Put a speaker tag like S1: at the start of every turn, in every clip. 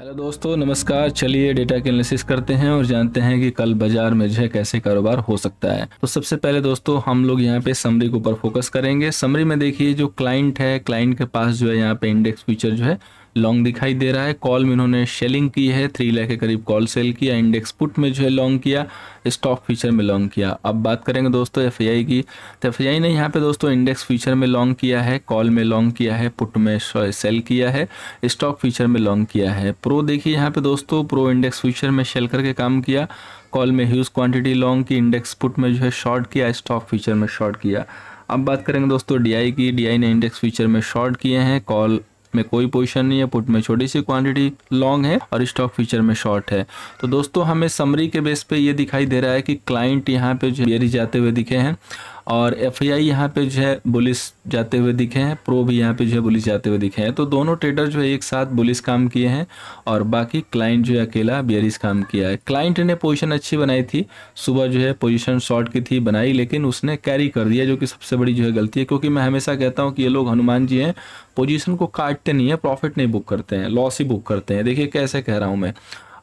S1: hello दोस्तों नमस्कार चलिए डेटा के एनालिसिस करते हैं और जानते हैं कि कल बाजार में जो है कैसे कारोबार हो सकता है तो सबसे पहले दोस्तों हम लोग यहाँ पे समरी के ऊपर फोकस करेंगे समरी में देखिए जो क्लाइंट है क्लाइंट के पास जो है यहाँ पे इंडेक्स फ्यूचर जो है लॉन्ग दिखाई दे रहा है कॉल में इन्होंने शेलिंग की है थ्री लाख के करीब कॉल सेल किया इंडेक्स पुट में जो है लॉन्ग किया स्टॉक फ्यूचर में लॉन्ग किया अब बात करेंगे दोस्तों एफ की तो एफ ने यहाँ पे दोस्तों इंडेक्स फ्यूचर में लॉन्ग किया है कॉल में लॉन्ग किया है पुट में सेल किया है स्टॉक फ्यूचर में लॉन्ग किया है प्रो देखिए यहाँ पे दोस्तों प्रो इंडेक्स फ्यूचर में सेल करके काम किया कॉल में ह्यूज क्वांटिटी लॉन्ग की इंडेक्स पुट में जो है शॉर्ट किया स्टॉक फ्यूचर में शॉर्ट किया अब बात करेंगे दोस्तों डीआई की डीआई ने इंडेक्स फ्यूचर में शॉर्ट किए हैं कॉल में कोई पोजिशन नहीं है पुट में छोटी सी क्वांटिटी लॉन्ग है और स्टॉक फ्यूचर में शॉर्ट है तो दोस्तों हमें समरी के बेस पे ये दिखाई दे रहा है कि क्लाइंट यहाँ पे जो बेरी जाते हुए दिखे हैं और आई यहाँ पे जो है बुलिस जाते हुए दिखे हैं प्रो भी यहाँ पे जो है बुलिस जाते हुए दिखे हैं तो दोनों ट्रेडर जो है एक साथ बुलिस काम किए हैं और बाकी क्लाइंट जो है अकेला बियरिस काम किया है क्लाइंट ने पोजीशन अच्छी बनाई थी सुबह जो है पोजीशन शॉर्ट की थी बनाई लेकिन उसने कैरी कर दिया जो कि सबसे बड़ी जो है गलती है क्योंकि मैं हमेशा कहता हूँ कि ये लोग हनुमान जी हैं पोजिशन को काटते नहीं है प्रॉफिट नहीं बुक करते हैं लॉस ही बुक करते हैं देखिए कैसे कह रहा हूँ मैं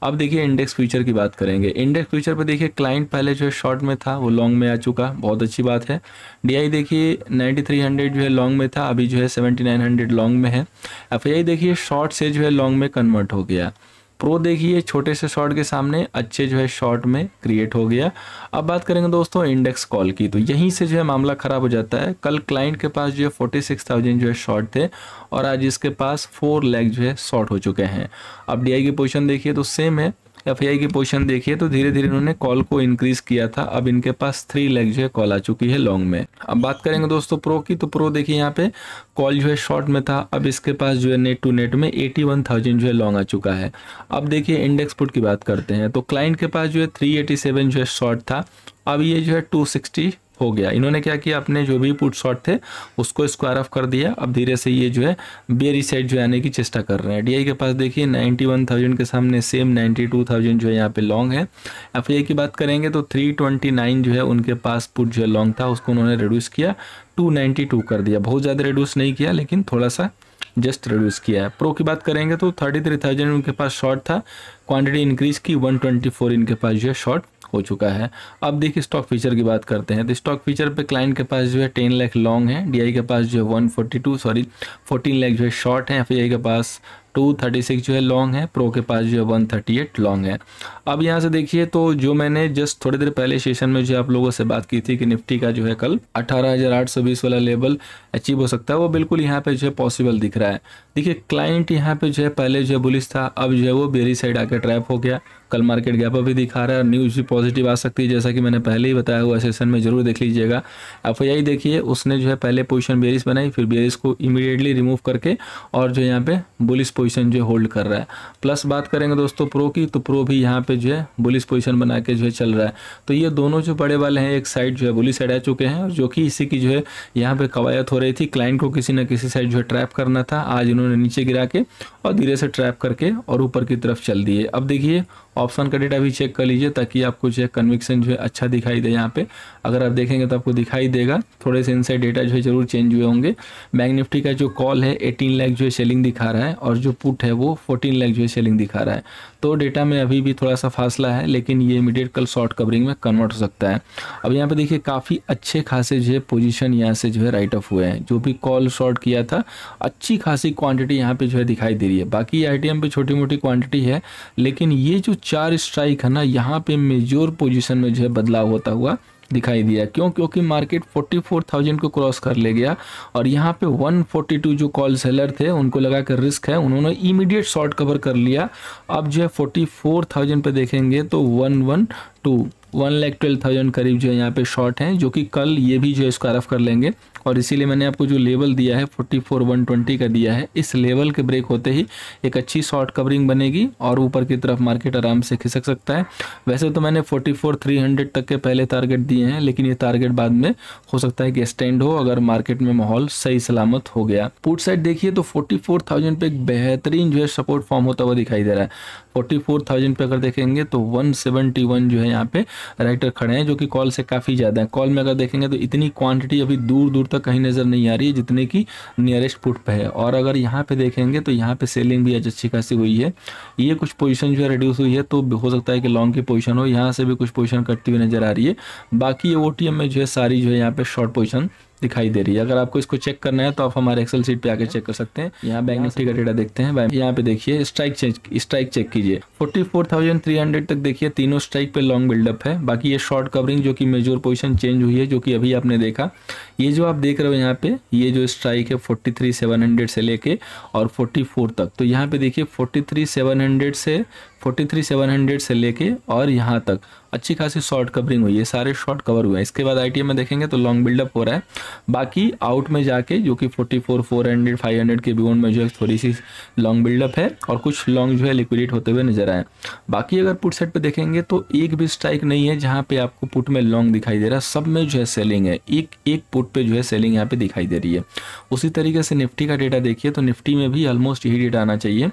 S1: अब देखिए इंडेक्स फ्यूचर की बात करेंगे इंडेक्स फ्यूचर पर देखिए क्लाइंट पहले जो है शॉर्ट में था वो लॉन्ग में आ चुका बहुत अच्छी बात है डीआई देखिए 9300 जो है लॉन्ग में था अभी जो है 7900 लॉन्ग में है एफआईआई देखिए शॉर्ट से जो है लॉन्ग में कन्वर्ट हो गया प्रो देखिए छोटे से शॉट के सामने अच्छे जो है शॉट में क्रिएट हो गया अब बात करेंगे दोस्तों इंडेक्स कॉल की तो यहीं से जो है मामला ख़राब हो जाता है कल क्लाइंट के पास जो है फोर्टी सिक्स थाउजेंड जो है शॉट थे और आज इसके पास फोर लैक जो है शॉर्ट हो चुके हैं अब डी की पोजिशन देखिए तो सेम है एफ की पोजिशन देखिए तो धीरे धीरे इन्होंने कॉल को इंक्रीज किया था अब इनके पास थ्री लेग जो है कॉल आ चुकी है लॉन्ग में अब बात करेंगे दोस्तों प्रो की तो प्रो देखिए यहाँ पे कॉल जो है शॉर्ट में था अब इसके पास जो है नेट टू नेट में एटी वन थाउजेंड जो है लॉन्ग आ चुका है अब देखिए इंडेक्स पुट की बात करते हैं तो क्लाइंट के पास जो है थ्री एटी सेवन जो है शॉर्ट था अब ये जो है टू सिक्सटी हो गया इन्होंने क्या किया अपने जो भी पुट शॉट थे उसको स्क्वायर ऑफ कर दिया अब धीरे से ये जो है बेरी साइड जो आने की चेष्टा कर रहे हैं डी के पास देखिए नाइन्टी वन थाउजेंड के सामने सेम नाइन्टी टू थाउजेंड जो है यहाँ पे लॉन्ग है एफ की बात करेंगे तो थ्री ट्वेंटी नाइन जो है उनके पास पुट जो है लॉन्ग था उसको उन्होंने रिड्यूस किया टू नाइन्टी टू कर दिया बहुत ज़्यादा रिड्यूस नहीं किया लेकिन थोड़ा सा जस्ट रिड्यूस किया है प्रो की बात करेंगे तो थर्टी थ्री थाउजेंड उनके पास शॉर्ट था क्वांटिटी इंक्रीज की वन ट्वेंटी फोर इनके पास जो है शॉर्ट हो चुका है अब देखिए स्टॉक फीचर की बात करते हैं तो स्टॉक फीचर पे क्लाइंट के पास जो है टेन लाख लॉन्ग है डीआई के पास जो है one forty two sorry fourteen lakh जो है शॉर्ट है एफ के पास टू थर्टी सिक्स जो है लॉन्ग है प्रो के पास जो है वन थर्टी एट लॉन्ग है अब यहाँ से देखिए तो जो मैंने जस्ट थोड़ी देर पहले सेशन में जो आप लोगों से बात की थी कि निफ्टी का जो है कल अठारह हज़ार आठ सौ बीस वाला लेवल अचीव हो सकता है वो बिल्कुल यहाँ पे जो है पॉसिबल दिख रहा है देखिए क्लाइंट यहाँ पे जो है पहले जो है बुलिस था अब जो है वो बेरी साइड आके ट्रैप हो गया कल मार्केट गैप अप भी दिखा रहा है और न्यूज़ भी पॉजिटिव आ सकती है जैसा कि मैंने पहले ही बताया हुआ सेशन में जरूर देख लीजिएगा एफ आई देखिए उसने जो है पहले पोजिशन बेरिस बनाई फिर बेरिस को इमीडिएटली रिमूव करके और जो यहाँ पे बुलिस पोजिशन पोजीशन जो होल्ड कर रहा है प्लस बात करेंगे दोस्तों प्रो की तो प्रो भी यहाँ पे जो है बुलिस पोजीशन बना के जो है चल रहा है तो ये दोनों जो बड़े वाले हैं एक साइड जो है बुलिस साइड आ चुके हैं और जो कि इसी की जो है यहाँ पे कवायत हो रही थी क्लाइंट को किसी न किसी साइड जो है ट्रैप करना था आज इन्होंने नीचे गिरा के और धीरे से ट्रैप करके और ऊपर की तरफ चल दिए अब देखिए ऑप्शन का डेटा भी चेक कर लीजिए ताकि आपको जो है कन्विक्सन जो है अच्छा दिखाई दे यहाँ पे अगर आप देखेंगे तो आपको दिखाई देगा थोड़े से इनसाइड डेटा जो है जरूर चेंज हुए होंगे बैंक निफ्टी का जो कॉल है एटीन लैख जो है सेलिंग दिखा रहा है और जो पुट है वो फोर्टीन लैख जो है सेलिंग दिखा रहा है तो डेटा में अभी भी थोड़ा सा फासला है लेकिन ये इमीडिएट कल शॉर्ट कवरिंग में कन्वर्ट हो सकता है अब यहाँ पर देखिए काफ़ी अच्छे खासे जो है पोजिशन यहाँ से जो है राइट ऑफ हुए हैं जो भी कॉल शॉर्ट किया था अच्छी खासी क्वांटिटी यहाँ पे जो है दिखाई दे रही है बाकी आई पे छोटी मोटी क्वान्टिटी है लेकिन ये जो चार स्ट्राइक है ना यहाँ पे मेजोर पोजीशन में जो है बदलाव होता हुआ दिखाई दिया क्यों क्योंकि मार्केट 44,000 को क्रॉस कर ले गया और यहाँ पे 142 जो कॉल सेलर थे उनको लगा कर रिस्क है उन्होंने इमीडिएट शॉर्ट कवर कर लिया अब जो है 44,000 पे देखेंगे तो 112 वन लैख ट्वेल्व थाउजेंड करीब जो है यहाँ पे शॉर्ट हैं जो कि कल ये भी जो है इसको रफ कर लेंगे और इसीलिए मैंने आपको जो लेवल दिया है फोर्टी फोर वन ट्वेंटी का दिया है इस लेवल के ब्रेक होते ही एक अच्छी शॉर्ट कवरिंग बनेगी और ऊपर की तरफ मार्केट आराम से खिसक सकता है वैसे तो मैंने फोर्टी फोर थ्री हंड्रेड तक के पहले टारगेट दिए हैं लेकिन ये टारगेट बाद में हो सकता है कि स्टैंड हो अगर मार्केट में माहौल सही सलामत हो गया पुट साइड देखिए तो फोर्टी फोर थाउजेंड पे एक बेहतरीन जो है सपोर्ट फॉर्म होता हुआ दिखाई दे रहा है फोर्टी फोर थाउजेंड पे अगर देखेंगे तो वन सेवेंटी वन जो है यहाँ पे राइटर खड़े हैं जो कि कॉल से काफ़ी ज़्यादा है कॉल में अगर देखेंगे तो इतनी क्वांटिटी अभी दूर दूर तक तक कहीं नज़र नहीं आ रही है जितने की नियरेस्ट पुट पे है और अगर यहाँ पे देखेंगे तो यहाँ पे सेलिंग भी आज अच्छी खासी हुई है ये कुछ पोजीशन जो है रिड्यूस हुई है तो हो सकता है कि लॉन्ग की पोजीशन हो यहाँ से भी कुछ पोजीशन कटती हुई नज़र आ रही है बाकी ये ओ में जो है सारी जो है यहाँ पे शॉर्ट पोजिशन दिखाई दे रही है अगर आपको इसको चेक करना है तो आप हमारे एक्सेल सीट पे आके चेक कर सकते हैं यहाँ बैंक निफ्टी का डेटा देखते हैं यहाँ पे देखिए स्ट्राइक चेक स्ट्राइक चेक कीजिए 44,300 तक देखिए तीनों स्ट्राइक पे लॉन्ग बिल्डअप है बाकी ये शॉर्ट कवरिंग जो कि मेजोर पोजिशन चेंज हुई है जो कि अभी आपने देखा ये जो आप देख रहे हो यहाँ पे ये जो स्ट्राइक है फोर्टी से लेके और फोर्टी तक तो यहाँ पे देखिए फोर्टी से फोर्टी थ्री सेवन हंड्रेड से लेके और यहाँ तक अच्छी खासी शॉर्ट कवरिंग हुई है सारे शॉर्ट कवर हुए हैं इसके बाद आई में देखेंगे तो लॉन्ग बिल्डअप हो रहा है बाकी आउट में जाके जो कि forty four four hundred five hundred के बिगोन में जो है थोड़ी सी लॉन्ग बिल्डअप है और कुछ लॉन्ग जो है लिक्विडेट होते हुए नजर आए बाकी अगर पुट सेट पर देखेंगे तो एक भी स्ट्राइक नहीं है जहाँ पे आपको पुट में लॉन्ग दिखाई दे रहा है सब में जो है सेलिंग है एक एक पुट पे जो है सेलिंग यहाँ पे दिखाई दे रही है उसी तरीके से निफ्टी का डेटा देखिए तो निफ्टी में भी ऑलमोस्ट यही डेटा आना चाहिए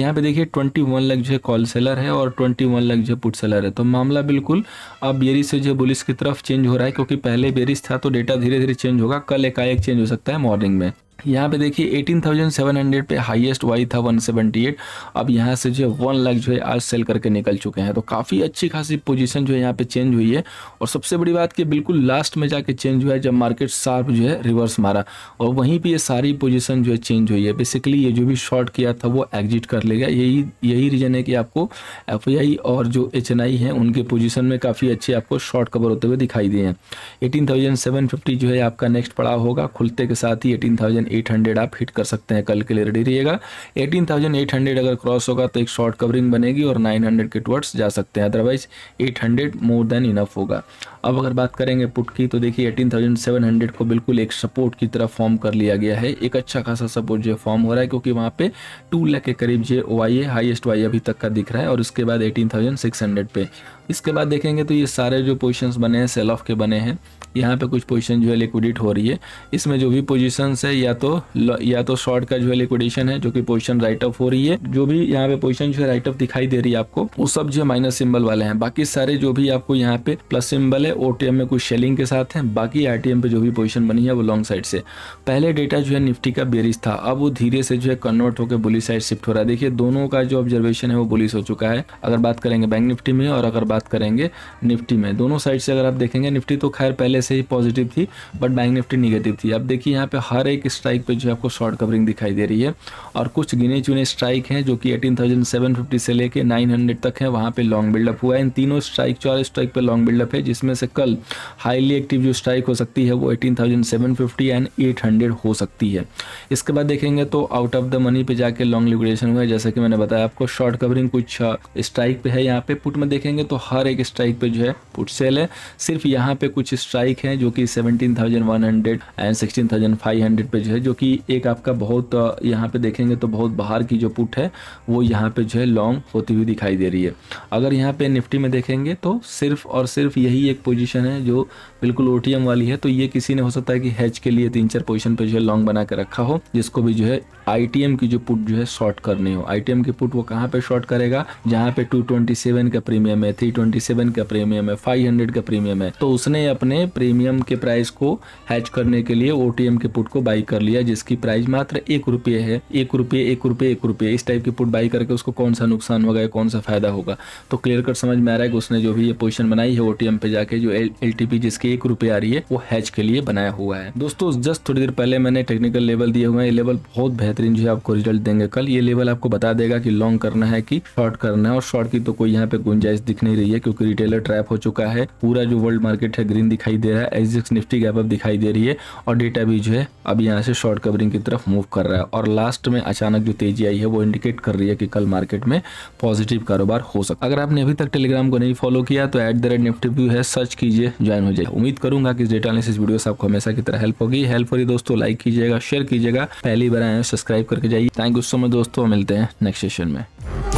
S1: यहाँ पे देखिए ट्वेंटी वन लाख जो है कॉल सेलर है और ट्वेंटी वन लाख जो पुट सेलर है तो मामला बिल्कुल अब बेरिस से जो बुलिस की तरफ चेंज हो रहा है क्योंकि पहले बेरिस था तो डेटा धीरे धीरे चेंज होगा कल एकाएक चेंज हो सकता है मॉर्निंग में यहाँ पे देखिए 18,700 पे हाईएस्ट वाई था 178 अब यहाँ से जो है वन लाख जो है आज सेल करके निकल चुके हैं तो काफ़ी अच्छी खासी पोजीशन जो है यहाँ पे चेंज हुई है और सबसे बड़ी बात कि बिल्कुल लास्ट में जाके चेंज हुआ है जब मार्केट शार्प जो है रिवर्स मारा और वहीं पर ये सारी पोजिशन जो है चेंज हुई है बेसिकली ये जो भी शॉर्ट किया था वो एग्जिट कर लेगा यही यही रीज़न है कि आपको एफ और जो एच है उनके पोजिशन में काफ़ी अच्छे आपको शॉर्ट कवर होते हुए दिखाई दिए हैं एटीन जो है आपका नेक्स्ट पड़ाव होगा खुलते के साथ ही एटीन 18,800 आप हिट कर सकते हैं कल के लिए रेडी रहिएगा 18,800 अगर क्रॉस होगा तो एक शॉर्ट कवरिंग बनेगी और 900 के टुवर्ड्स जा सकते हैं अदरवाइज 800 मोर देन इनफ होगा अब अगर बात करेंगे पुट की तो देखिए 18,700 को बिल्कुल एक सपोर्ट की तरह फॉर्म कर लिया गया है एक अच्छा खासा सपोर्ट जो फॉर्म हो रहा है क्योंकि वहाँ पे टू लाख के करीब ये वाई हाईएस्ट वाई अभी तक का दिख रहा है और उसके बाद 18,600 पे इसके बाद देखेंगे तो ये सारे जो पोजिशन बने हैं सेल ऑफ के बने हैं यहाँ पे कुछ पोजीशन जो है लिक्विडिट हो रही है इसमें जो भी पोजीशंस है या तो या तो शॉर्ट का जो है लिक्विडेशन है जो कि पोजीशन राइट ऑफ हो रही है जो भी यहाँ पे पोजीशन जो है राइट ऑफ दिखाई दे रही है आपको वो सब जो है माइनस सिंबल वाले हैं बाकी सारे जो भी आपको यहाँ पे प्लस सिंबल है ओटीएम में कुछ शेलिंग के साथ है बाकी आर पे जो भी पोजिशन बनी है वो लॉन्ग साइड से पहले डेटा जो है निफ्टी का बेरिस था अब वो धीरे से जो है कन्वर्ट होकर बुलिस साइड शिफ्ट हो रहा है देखिए दोनों का जो ऑब्जर्वेशन है वो बुलिस हो चुका है अगर बात करेंगे बैंक निफ्टी में और अगर बात करेंगे निफ्टी में दोनों साइड से अगर आप देखेंगे निफ्टी तो खैर पहले से ही पॉजिटिव थी बट बैंक निफ्टी निगेटिव थी अब देखिए यहाँ पे हर एक स्ट्राइक पे जो है आपको शॉर्ट कवरिंग दिखाई दे रही है और कुछ गिने चुने स्ट्राइक हैं जो कि एटीन से लेकर नाइन तक है वहाँ पर लॉन्ग बिल्डअप हुआ है इन तीनों स्ट्राइक चार स्ट्राइक पर लॉन्ग बिल्डअप है जिसमें से कल हाईली एक्टिव जो स्ट्राइक हो सकती है वो एटीन एंड एट हो सकती है इसके बाद देखेंगे तो आउट ऑफ द मनी पे जाके लॉन्ग लिक्विडेशन हुआ है जैसा कि मैंने बताया आपको शॉर्ट कवरिंग कुछ स्ट्राइक पे है यहाँ पे पुट में देखेंगे तो हर एक स्ट्राइक पे जो है पुट सेल है सिर्फ यहाँ पे कुछ स्ट्राइक हैं जो कि 17,100 एंड 16,500 पे जो है जो कि एक आपका बहुत यहाँ पे देखेंगे तो बहुत बाहर की जो पुट है वो यहाँ पे जो है लॉन्ग होती हुई दिखाई दे रही है अगर यहाँ पे निफ्टी में देखेंगे तो सिर्फ और सिर्फ यही एक पोजिशन है जो बिल्कुल ओ वाली है तो ये किसी ने हो सकता है कि हैच के लिए तीन चार पोजिशन पर जो है लॉन्ग बना के रखा हो जिसको भी जो है आई की जो पुट जो है शॉर्ट करनी हो आई की पुट वो कहाँ पर शॉर्ट करेगा जहाँ पे टू का प्रीमियम है थ्री 327 का प्रीमियम है 500 का प्रीमियम है तो उसने अपने प्रीमियम के प्राइस को हैच करने के लिए ओटीएम के पुट को बाई कर लिया जिसकी प्राइस मात्र एक रुपये है एक रुपये एक रुपये एक रुपये इस टाइप की पुट बाई करके उसको कौन सा नुकसान होगा या कौन सा फायदा होगा तो क्लियर कट समझ में आ रहा है कि उसने जो भी ये पोजिशन बनाई है ओ पे जाके जो एल जिसकी एक रुपये आ रही है वो हैच के लिए बनाया हुआ है दोस्तों जस्ट थोड़ी देर पहले मैंने टेक्निकल लेवल दिए हुए हैं ये लेवल बहुत बेहतरीन जो है आपको रिजल्ट देंगे कल ये लेवल आपको बता देगा कि लॉन्ग करना है कि शॉर्ट करना है और शॉर्ट की तो कोई यहाँ पे गुंजाइश दिख नहीं रही रही है क्योंकि रिटेलर ट्रैप हो चुका है पूरा जो वर्ल्ड मार्केट है ग्रीन दिखाई दे रहा है एसजीएक्स निफ्टी गैप अप दिखाई दे रही है और डेटा भी जो है अब यहाँ से शॉर्ट कवरिंग की तरफ मूव कर रहा है और लास्ट में अचानक जो तेजी आई है वो इंडिकेट कर रही है कि कल मार्केट में पॉजिटिव कारोबार हो सकता अगर आपने अभी तक टेलीग्राम को नहीं फॉलो किया तो at the rate Nifty view है सर्च कीजिए ज्वाइन हो जाए उम्मीद करूंगा कि डेटा एनालिसिस वीडियो से आपको हमेशा की तरह हेल्प होगी हेल्प हो दोस्तों लाइक कीजिएगा शेयर कीजिएगा पहली बार आए सब्सक्राइब करके जाइए थैंक यू सो मच दोस्तों मिलते हैं नेक्स्ट सेशन में